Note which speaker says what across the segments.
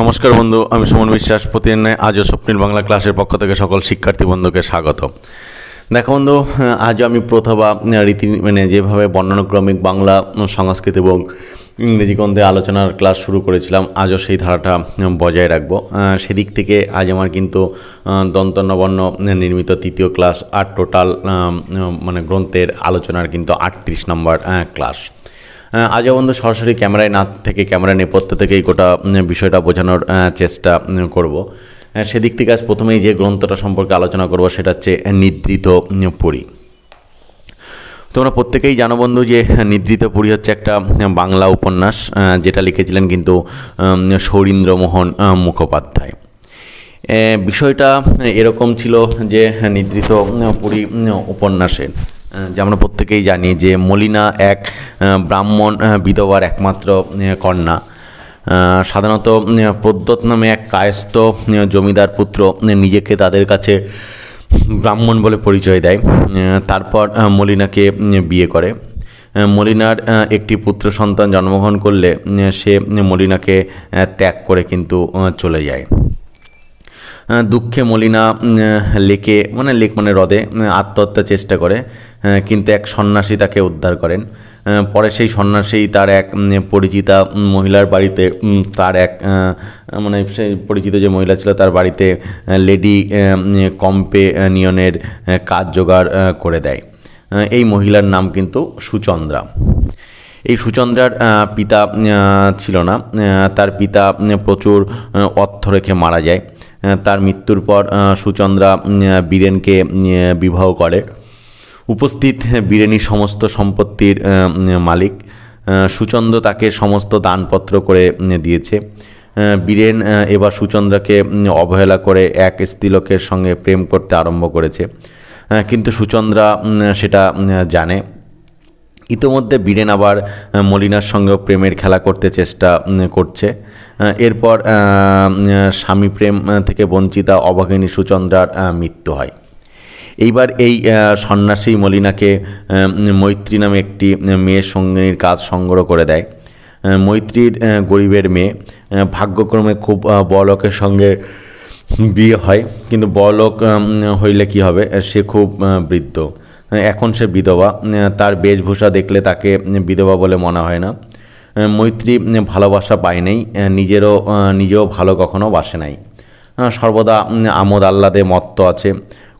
Speaker 1: নমস্কার বন্ধু আমি সুমন বিশ্বাস প্রতিদিন আজও স্বপ্নিল বাংলা ক্লাসের পক্ষ থেকে সকল শিক্ষার্থী বন্ধুকে স্বাগত দেখো বন্ধু আজও আমি প্রথা বা রীতি মানে যেভাবে বর্ণানুক্রমিক বাংলা সংস্কৃত এবং ইংরেজি গ্রন্থে আলোচনার ক্লাস শুরু করেছিলাম আজও সেই ধারাটা বজায় রাখবো সেদিক থেকে আজ আমার কিন্তু নবর্ণ নির্মিত তৃতীয় ক্লাস আর টোটাল মানে গ্রন্থের আলোচনার কিন্তু আটত্রিশ নম্বর ক্লাস আজও বন্ধু সরাসরি ক্যামেরায় না থেকে ক্যামেরা নেপথ্য থেকেই গোটা বিষয়টা বোঝানোর চেষ্টা করব সেদিক থেকে আজ প্রথমেই যে গ্রন্থটা সম্পর্কে আলোচনা করব সেটা হচ্ছে নিদ্রিত পুরি তোমরা প্রত্যেকেই জানো বন্ধু যে নিদ্রিত পুরি হচ্ছে একটা বাংলা উপন্যাস যেটা লিখেছিলেন কিন্তু সৌরীন্দ্রমোহন মুখোপাধ্যায় বিষয়টা এরকম ছিল যে নিদ্রিত পুরী উপন্যাসের যে আমরা প্রত্যেকেই জানি যে মলিনা এক ব্রাহ্মণ বিধবার একমাত্র কন্যা সাধারণত প্রদ্যত নামে এক কায়স্থ জমিদার পুত্র নিজেকে তাদের কাছে ব্রাহ্মণ বলে পরিচয় দেয় তারপর মলিনাকে বিয়ে করে মলিনার একটি পুত্র সন্তান জন্মগ্রহণ করলে সে মলিনাকে ত্যাগ করে কিন্তু চলে যায় দুঃখে মলিনা লেকে মানে লেক মানে হ্রদে আত্মহত্যার চেষ্টা করে কিন্তু এক সন্ন্যাসী তাকে উদ্ধার করেন পরে সেই সন্ন্যাসী তার এক পরিচিতা মহিলার বাড়িতে তার এক মানে সেই পরিচিত যে মহিলা ছিল তার বাড়িতে লেডি কম্পেনিয়নের কাজ জোগাড় করে দেয় এই মহিলার নাম কিন্তু সুচন্দ্রা এই সুচন্দ্রার পিতা ছিল না তার পিতা প্রচুর অর্থ রেখে মারা যায় তার মৃত্যুর পর সুচন্দ্রা বীরেনকে বিবাহ করে উপস্থিত বীরেনই সমস্ত সম্পত্তির মালিক সুচন্দ্র তাকে সমস্ত দানপত্র করে দিয়েছে বীরেন এবার সুচন্দ্রাকে অবহেলা করে এক স্ত্রীলোকের সঙ্গে প্রেম করতে আরম্ভ করেছে কিন্তু সুচন্দ্রা সেটা জানে ইতোমধ্যে বীরেন আবার মলিনার সঙ্গেও প্রেমের খেলা করতে চেষ্টা করছে এরপর স্বামী প্রেম থেকে বঞ্চিতা অভাগিনী সুচন্দ্রার মৃত্যু হয় এইবার এই সন্ন্যাসী মলিনাকে মৈত্রী নামে একটি মেয়ের সঙ্গিনীর কাজ সংগ্রহ করে দেয় মৈত্রীর গরিবের মেয়ে ভাগ্যক্রমে খুব বলকের সঙ্গে বিয়ে হয় কিন্তু বলক হইলে কি হবে সে খুব বৃদ্ধ এখন সে বিধবা তার বেশভূষা দেখলে তাকে বিধবা বলে মনে হয় না মৈত্রী ভালোবাসা পায় নাই নিজেরও নিজেও ভালো কখনো বাসে নাই সর্বদা আমোদ আহ্লাদে মত্ত আছে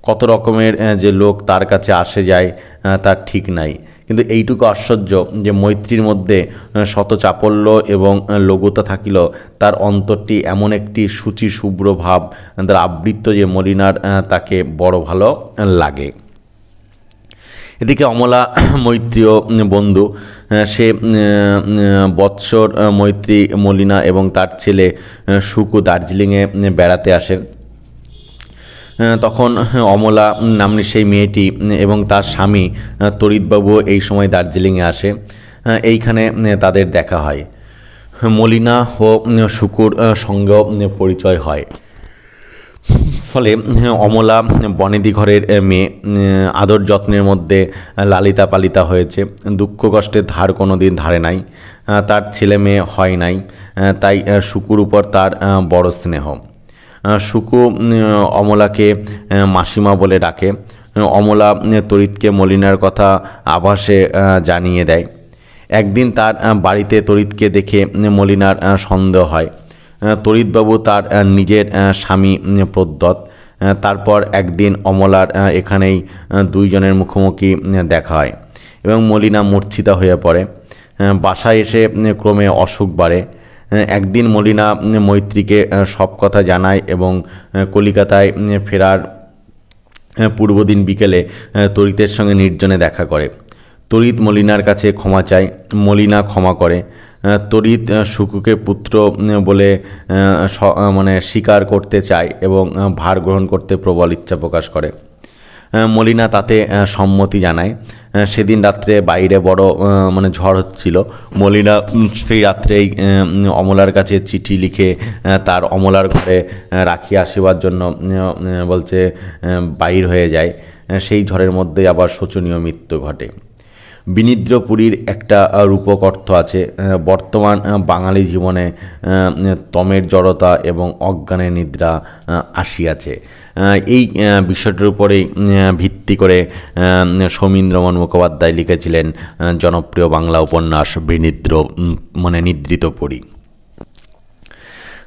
Speaker 1: কত রকমের যে লোক তার কাছে আসে যায় তার ঠিক নাই কিন্তু এইটুকু আশ্চর্য যে মৈত্রীর মধ্যে শত চাপল্য এবং লঘুতা থাকিল তার অন্তরটি এমন একটি সূচি শুভ্র ভাব তার আবৃত্ত যে মলিনার তাকে বড় ভালো লাগে এদিকে অমলা মৈত্রীয় বন্ধু সে বৎসর মৈত্রী মলিনা এবং তার ছেলে সুকু দার্জিলিংয়ে বেড়াতে আসেন তখন অমলা নামনি সেই মেয়েটি এবং তার স্বামী তরিতবাবুও এই সময় দার্জিলিংয়ে আসে এইখানে তাদের দেখা হয় মলিনা ও শুকুর সঙ্গেও পরিচয় হয় ফলে হ্যাঁ, অমলা বনেদি ঘরের মেয়ে আদর যত্নের মধ্যে লালিতা পালিতা হয়েছে দুঃখ কষ্টের ধার কোনো দিন ধারে নাই তার ছেলে মেয়ে হয় নাই তাই শুকুর উপর তার বড় স্নেহ শুকু অমলাকে মাসিমা বলে ডাকে অমলা তরিতকে মলিনার কথা আভাসে জানিয়ে দেয় একদিন তার বাড়িতে তরিতকে দেখে মলিনার সন্দেহ হয় হ্যাঁ, তরিতবাবু তার নিজের স্বামী প্রদ্যৎ তারপর একদিন অমলার এখানেই দুইজনের মুখোমুখি দেখা হয় এবং মলিনা মূর্ছিতা হয়ে পড়ে বাসায় এসে ক্রমে অসুখ বাড়ে একদিন মলিনা মৈত্রীকে সব কথা জানায় এবং কলিকাতায় ফেরার পূর্বদিন বিকেলে তরিতের সঙ্গে নির্জনে দেখা করে তরিত মলিনার কাছে ক্ষমা চায় মলিনা ক্ষমা করে তরিত শুকুকে পুত্র বলে মানে স্বীকার করতে চায় এবং ভার গ্রহণ করতে প্রবল ইচ্ছা প্রকাশ করে মলিনা তাতে সম্মতি জানায় সেদিন রাত্রে বাইরে বড় মানে ঝড় হচ্ছিল মলিনা সেই রাত্রেই অমলার কাছে চিঠি লিখে তার অমলার ঘরে রাখি আসিবার জন্য বলছে বাইর হয়ে যায় সেই ঝড়ের মধ্যেই আবার শোচনীয় মৃত্যু ঘটে বিনিদ্রপুরীর একটা রূপক অর্থ আছে বর্তমান বাঙালি জীবনে তমের জড়তা এবং অজ্ঞানের নিদ্রা আসিয়াছে এই বিষয়টির উপরে ভিত্তি করে সৌমীন্দ্রমন মুখোপাধ্যায় লিখেছিলেন জনপ্রিয় বাংলা উপন্যাস বিনিদ্র মানে নিদ্রিত পড়ি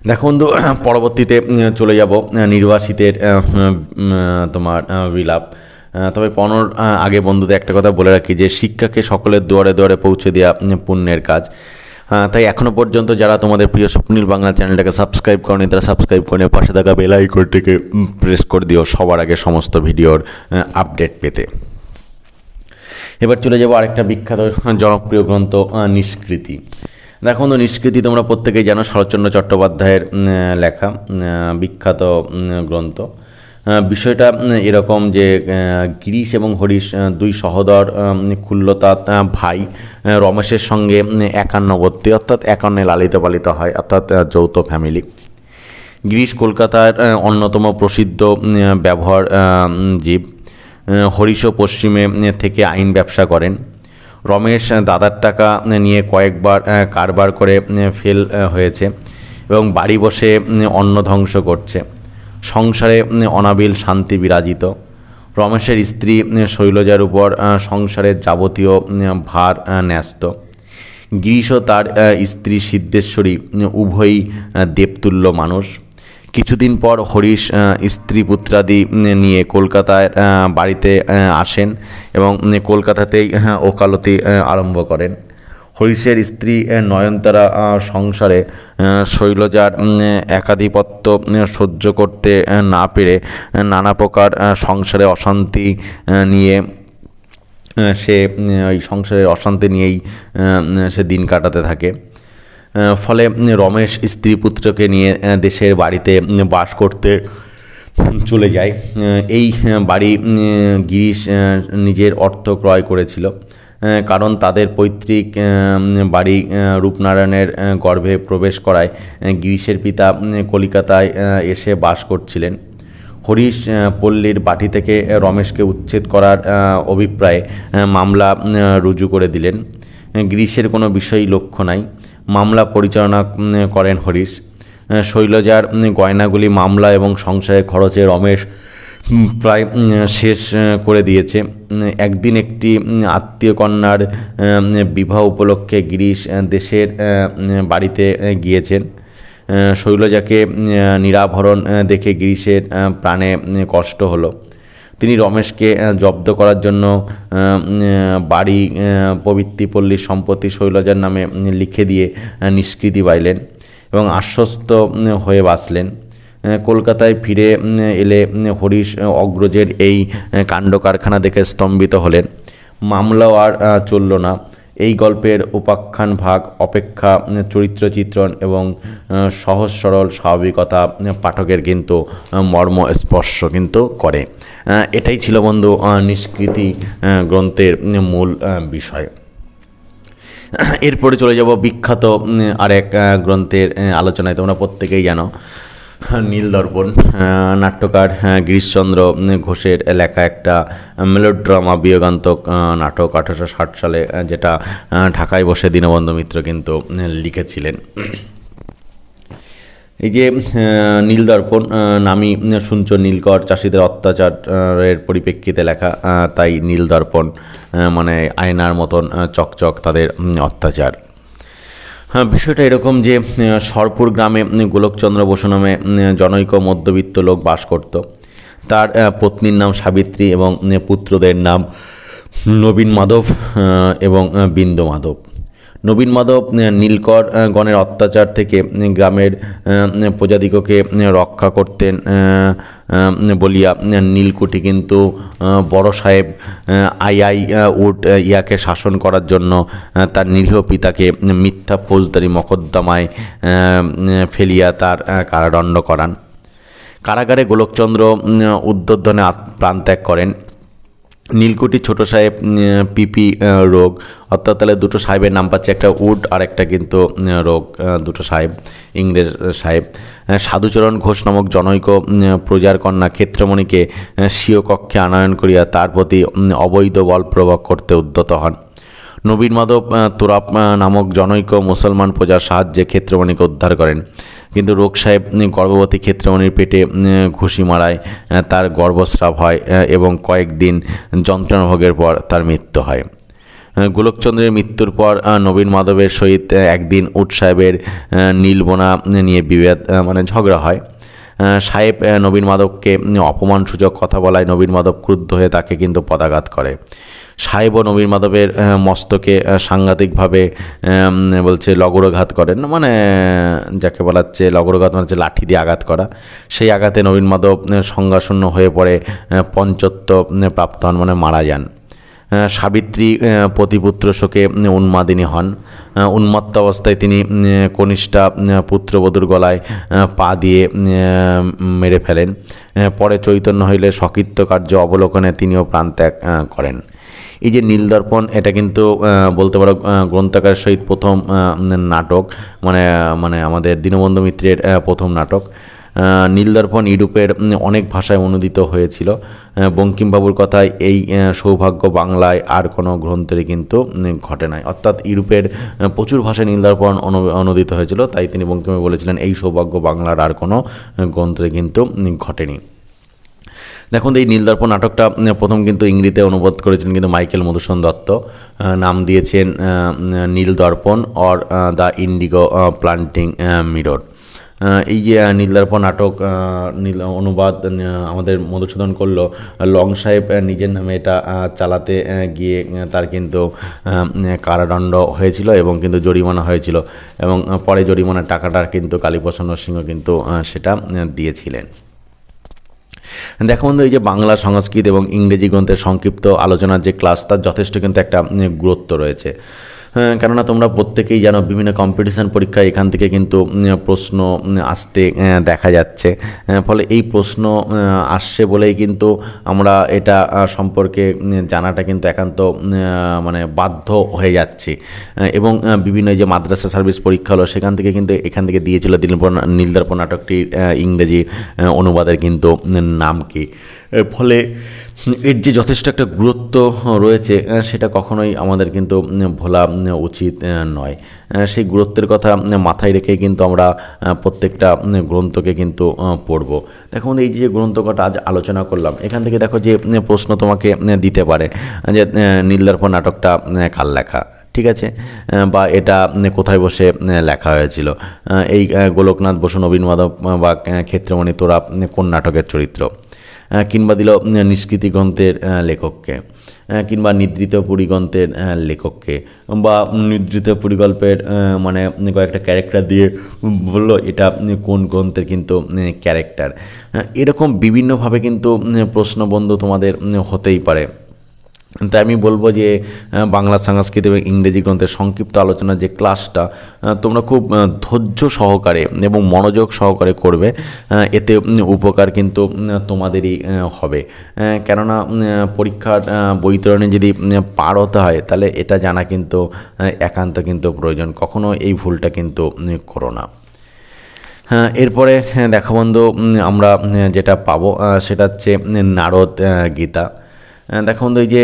Speaker 1: দেখো বন্ধু পরবর্তীতে চলে যাব নির্বাসিতের তোমার বিলাপ তবে পনেরো আগে বন্ধুদের একটা কথা বলে রাখি যে শিক্ষাকে সকলের দুয়ারে দুয়ারে পৌঁছে দেওয়া পুণ্যের কাজ তাই এখনও পর্যন্ত যারা তোমাদের প্রিয় স্বপ্নীল বাংলা চ্যানেলটাকে সাবস্ক্রাইব করেনি তারা সাবস্ক্রাইব করে পাশে থাকা বেল আইকনটিকে প্রেস করে দিও সবার আগে সমস্ত ভিডিওর আপডেট পেতে এবার চলে যাবো আরেকটা বিখ্যাত জনপ্রিয় গ্রন্থ নিষ্কৃতি দেখো তো নিষ্কৃতি তোমরা প্রত্যেকেই জানো শরৎচন্দ্র চট্টোপাধ্যায়ের লেখা বিখ্যাত গ্রন্থ বিষয়টা এরকম যে গিরিশ এবং হরিশ দুই সহদর খুল্লতা ভাই রমেশের সঙ্গে একান্নবর্তী অর্থাৎ একান্নে লালিত পালিত হয় অর্থাৎ যৌথ ফ্যামিলি গিরিশ কলকাতার অন্যতম প্রসিদ্ধ ব্যবহার জীব হরিশ পশ্চিমে থেকে আইন ব্যবসা করেন রমেশ দাদার টাকা নিয়ে কয়েকবার কারবার করে ফেল হয়েছে এবং বাড়ি বসে অন্ন ধ্বংস করছে সংসারে অনাবিল শান্তি বিরাজিত রমেশের স্ত্রী শৈলজার উপর সংসারের যাবতীয় ভার ন্যস্ত গিরিশ তার স্ত্রী সিদ্ধেশ্বরী উভয়ই দেবতুল্য মানুষ কিছুদিন পর হরিশ স্ত্রী পুত্রাদি নিয়ে কলকাতায় বাড়িতে আসেন এবং কলকাতাতেই ওকালতি আরম্ভ করেন হরিষের স্ত্রী নয়নতারা সংসারে শৈলজার একাধিপত্য সহ্য করতে না পেরে নানা প্রকার সংসারে অশান্তি নিয়ে সে ওই সংসারের অশান্তি নিয়েই সে দিন কাটাতে থাকে ফলে রমেশ স্ত্রী পুত্রকে নিয়ে দেশের বাড়িতে বাস করতে চলে যায় এই বাড়ি গিরিশ নিজের অর্থ ক্রয় করেছিল কারণ তাদের পৈতৃক বাড়ি রূপনারায়ণের গর্ভে প্রবেশ করায় গিরিশের পিতা কলিকাতায় এসে বাস করছিলেন হরিশ পল্লীর বাটি থেকে রমেশকে উচ্ছেদ করার অভিপ্রায়ে মামলা রুজু করে দিলেন গ্রীষের কোনো বিষয়ই লক্ষ্য নাই মামলা পরিচালনা করেন হরিশ শৈলজার গয়নাগুলি মামলা এবং সংসারের খরচে রমেশ প্রায় শেষ করে দিয়েছে একদিন একটি আত্মীয়কন্যার বিবাহ উপলক্ষে গিরিশ দেশের বাড়িতে গিয়েছেন শৈলজাকে নিরাভরণ দেখে গিরিশের প্রাণে কষ্ট হলো তিনি রমেশকে জব্দ করার জন্য বাড়ি পবিত্রিপল্লীর সম্পত্তি শৈলজার নামে লিখে দিয়ে নিষ্কৃতি পাইলেন এবং আশ্বস্ত হয়ে বাঁচলেন কলকাতায় ফিরে এলে হরিশ অগ্রজের এই কাণ্ড কারখানা দেখে স্তম্ভিত হলেন মামলাও আর চলল না এই গল্পের উপাখ্যান ভাগ অপেক্ষা চরিত্র চিত্রণ এবং সহজ সরল স্বাভাবিকতা পাঠকের কিন্তু মর্ম স্পর্শ কিন্তু করে এটাই ছিল বন্ধু নিষ্কৃতি গ্রন্থের মূল বিষয় এরপরে চলে যাব বিখ্যাত আরেক গ্রন্থের আলোচনায় তোমরা প্রত্যেকেই জানো নীল দর্পণ নাট্যকার গিরিশচন্দ্র ঘোষের লেখা একটা মেলোড্রামা বিয়োগান্তক নাটক আঠারোশো ষাট সালে যেটা ঢাকায় বসে দীনবন্ধু মিত্র কিন্তু লিখেছিলেন এই যে নীল দর্পণ নামি শুনছ নীলকর চাষিদের অত্যাচারের পরিপ্রেক্ষিতে লেখা তাই নীল দর্পণ মানে আয়নার মতন চকচক তাদের অত্যাচার হ্যাঁ, বিষয়টা এরকম যে সরপুর গ্রামে গোলকচন্দ্র বসু নামে জনৈক মধ্যবিত্ত লোক বাস করত তার পত্নীর নাম সাবিত্রী এবং পুত্রদের নাম নবীন মাধব এবং বিন্দু মাধব নবীন মাধব নীলকর গণের অত্যাচার থেকে গ্রামের প্রজাদিগকে রক্ষা করতেন বলিয়া নীলকুঠি কিন্তু বড় সাহেব আইআই উড ইয়াকে শাসন করার জন্য তার নিরীহ পিতাকে মিথ্যা ফৌজদারি মকদ্দমায় ফেলিয়া তার কারাদণ্ড করান কারাগারে গোলকচন্দ্র উদ্বোধনে প্রাণত্যাগ করেন নীলকুটি ছোট সাহেব পিপি রোগ অর্থাৎ তাহলে দুটো সাহেবের নাম পাচ্ছে একটা উড আর একটা কিন্তু রোগ দুটো সাহেব ইংরেজ সাহেব সাধুচরণ ঘোষ নামক জনৈক প্রজার কন্যা ক্ষেত্রমণিকে স্বীয় কক্ষে আনয়ন করিয়া তার প্রতি অবৈধ বল প্রয়োগ করতে উদ্যত হন নবীন মাধব তোরাপ নামক জনৈক মুসলমান প্রজার সাহায্যে ক্ষেত্রমণিকে উদ্ধার করেন কিন্তু রোগ সাহেব গর্ভবতী ক্ষেত্রমণির পেটে ঘুষি মারায় তার গর্ভস্রাব হয় এবং কয়েকদিন যন্ত্রণাভোগের পর তার মৃত্যু হয় গোলকচন্দ্রের মৃত্যুর পর নবীন মাধবের সহিত একদিন উট সাহেবের নীলবোনা নিয়ে বিভেদ মানে ঝগড়া হয় সাহেব নবীন মাধবকে অপমানসূচক কথা বলায় নবীন মাধব ক্রুদ্ধ হয়ে তাকে কিন্তু পদাঘাত করে সাহেব ও নবীন মাধবের মস্তকে সাংঘাতিকভাবে বলছে লগরঘাত করেন মানে যাকে বলা হচ্ছে লগরঘাত মানে হচ্ছে লাঠি দিয়ে আঘাত করা সেই আঘাতে নবীন মাধব সংজ্ঞাশূন্য হয়ে পড়ে পঞ্চত্ব প্রাপ্ত হন মানে মারা যান সাবিত্রী পতিপুত্র শোকে উন্মাদিনী হন উন্মত্ত অবস্থায় তিনি কনিষ্ঠা পুত্রবধূর গলায় পা দিয়ে মেরে ফেলেন পরে চৈতন্য হইলে সকৃত্য কার্য অবলোকনে তিনিও প্রাণত্যাগ করেন এই যে নীলদর্পণ এটা কিন্তু বলতে পারো গ্রন্থাকারের সহিত প্রথম নাটক মানে মানে আমাদের দীনবন্ধু মিত্রের প্রথম নাটক নীলদর্পণ ইউরোপের অনেক ভাষায় অনুদিত হয়েছিল বঙ্কিমবাবুর কথায় এই সৌভাগ্য বাংলায় আর কোনো গ্রন্থেরই কিন্তু ঘটে নাই অর্থাৎ ইউরোপের প্রচুর ভাষায় নীলদর্পণ অনুদিত হয়েছিল তাই তিনি বঙ্কিমে বলেছিলেন এই সৌভাগ্য বাংলার আর কোনো গ্রন্থে কিন্তু ঘটেনি দেখুন এই নীলদর্পণ নাটকটা প্রথম কিন্তু ইংরিতে অনুবাদ করেছেন কিন্তু মাইকেল মধুসূদন দত্ত নাম দিয়েছেন Nil Darpan or the indigo planting mirror এই যে নীলদার্প নাটক নীল অনুবাদ আমাদের মধুসূদন করলো লং সাহেব নিজের নামে এটা চালাতে গিয়ে তার কিন্তু কারাদণ্ড হয়েছিল এবং কিন্তু জরিমানা হয়েছিল এবং পরে জরিমানার টাকাটা কিন্তু কালীপ্রসন্ন সিংহ কিন্তু সেটা দিয়েছিলেন দেখো বন্ধু এই যে বাংলা সংস্কৃত এবং ইংরেজি গ্রন্থের সংক্ষিপ্ত আলোচনার যে ক্লাস তার যথেষ্ট কিন্তু একটা গুরুত্ব রয়েছে হ্যাঁ, কেননা তোমরা প্রত্যেকেই জানো বিভিন্ন কম্পিটিশান পরীক্ষা এখান থেকে কিন্তু প্রশ্ন আসতে দেখা যাচ্ছে হ্যাঁ, ফলে এই প্রশ্ন আসছে বলেই কিন্তু আমরা এটা সম্পর্কে জানাটা কিন্তু একান্ত মানে বাধ্য হয়ে যাচ্ছে এবং বিভিন্ন যে মাদ্রাসা সার্ভিস পরীক্ষা হলো সেখান থেকে কিন্তু এখান থেকে দিয়েছিল দিলপর নীলদর্প নাটকটির ইংরেজি অনুবাদের কিন্তু নাম কি ফলে এর যে যথেষ্ট একটা গুরুত্ব রয়েছে সেটা কখনোই আমাদের কিন্তু ভোলা উচিত নয় সেই গুরুত্বের কথা মাথায় রেখে কিন্তু আমরা প্রত্যেকটা গ্রন্থকে কিন্তু পড়ব দেখো এই যে গ্রন্থ কটা আজ আলোচনা করলাম এখান থেকে দেখো যে প্রশ্ন তোমাকে দিতে পারে যে নীলদর্প নাটকটা কাল লেখা ঠিক আছে বা এটা কোথায় বসে লেখা হয়েছিল এই গোলকনাথ বসু নবীন মাধব বা ক্ষেত্রমণি তোরা কোন নাটকের চরিত্র কিংবা দিল নিষ্কৃতি গ্রন্থের লেখককে কিংবা নিদ্রিত পরিগ্রন্থের লেখককে বা নিদ্রিত পরিকল্পের মানে কয়েকটা ক্যারেক্টার দিয়ে বলল এটা কোন গ্রন্থের কিন্তু ক্যারেক্টার এরকম বিভিন্নভাবে কিন্তু প্রশ্নবন্ধ তোমাদের হতেই পারে তাই আমি বলবো যে বাংলা সাংস্কৃতিক এবং ইংরেজি গ্রন্থের সংক্ষিপ্ত আলোচনা যে ক্লাসটা তোমরা খুব ধৈর্য সহকারে এবং মনোযোগ সহকারে করবে এতে উপকার কিন্তু তোমাদেরই হবে কেননা পরীক্ষার বৈতরণে যদি পার হতে হয় তাহলে এটা জানা কিন্তু একান্ত কিন্তু প্রয়োজন কখনো এই ভুলটা কিন্তু করো না হ্যাঁ এরপরে হ্যাঁ, দেখো বন্ধু আমরা যেটা পাবো সেটা হচ্ছে নারদ গীতা দেখুন ওই যে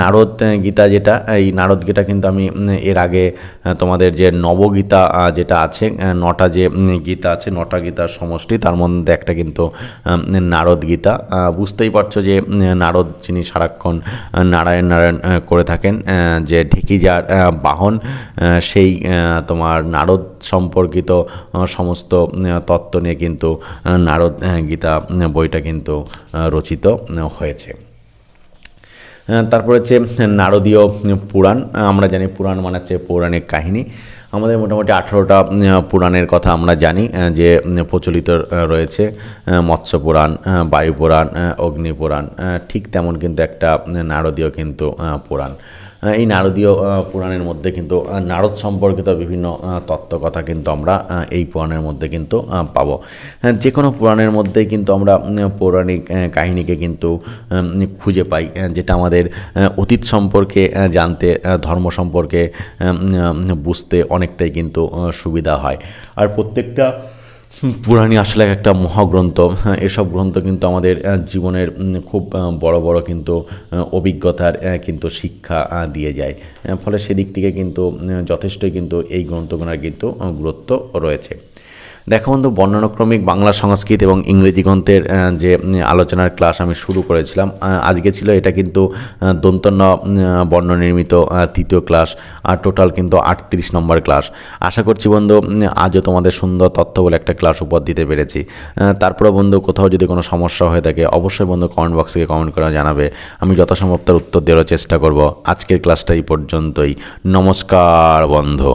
Speaker 1: নারদ গীতা যেটা এই নারদ গীতা কিন্তু আমি এর আগে তোমাদের যে নবগীতা যেটা আছে নটা যে গীতা আছে নটা গীতার সমষ্টি তার মধ্যে একটা কিন্তু নারদ গীতা বুঝতেই পারছো যে নারদ যিনি সারাক্ষণ নারায়ণ নারায়ণ করে থাকেন যে ঢেকি যার বাহন সেই তোমার নারদ সম্পর্কিত সমস্ত তত্ত্ব নিয়ে কিন্তু নারদ গীতা বইটা কিন্তু রচিত হয়েছে তারপরে হচ্ছে নারদীয় পুরাণ আমরা জানি পুরাণ মানে হচ্ছে পৌরাণিক কাহিনী আমাদের মোটামুটি আঠেরোটা পুরাণের কথা আমরা জানি যে প্রচলিত রয়েছে মৎস্য পুরাণ বায়ু পুরাণ অগ্নি পুরাণ ঠিক তেমন কিন্তু একটা নারদীয় কিন্তু পুরাণ হ্যাঁ, এই নারদীয় পুরাণের মধ্যে কিন্তু নারদ সম্পর্কিত বিভিন্ন তত্ত্বকথা কিন্তু আমরা এই পুরাণের মধ্যে কিন্তু পাবো হ্যাঁ, যে কোনো পুরাণের মধ্যেই কিন্তু আমরা পৌরাণিক কাহিনীকে কিন্তু খুঁজে পাই যেটা আমাদের অতীত সম্পর্কে জানতে ধর্ম সম্পর্কে বুঝতে অনেকটাই কিন্তু সুবিধা হয় আর প্রত্যেকটা পুরাণী আসলে একটা মহাগ্রন্থ হ্যাঁ, এসব গ্রন্থ কিন্তু আমাদের জীবনের খুব বড় বড় কিন্তু অভিজ্ঞতার কিন্তু শিক্ষা দিয়ে যায় ফলে সেদিক থেকে কিন্তু যথেষ্টই কিন্তু এই গ্রন্থগুলোর কিন্তু গুরুত্ব রয়েছে দেখো বন্ধু বর্ণানুক্রমিক বাংলা সংস্কৃত এবং ইংরেজি গ্রন্থের যে আলোচনার ক্লাস আমি শুরু করেছিলাম আজকে ছিল এটা কিন্তু দন্তন্য বর্ণ নির্মিত তৃতীয় ক্লাস আর টোটাল কিন্তু আটত্রিশ নম্বর ক্লাস আশা করছি বন্ধু আজও তোমাদের সুন্দর তথ্য বলে একটা ক্লাস উপর দিতে পেরেছি তারপরে বন্ধু কোথাও যদি কোনো সমস্যা হয়ে থাকে অবশ্যই বন্ধু কমেন্ট বক্সকে কমেন্ট করে জানাবে আমি যথাসম্ভব তার উত্তর দেওয়ার চেষ্টা করব আজকের ক্লাসটা এই পর্যন্তই নমস্কার বন্ধু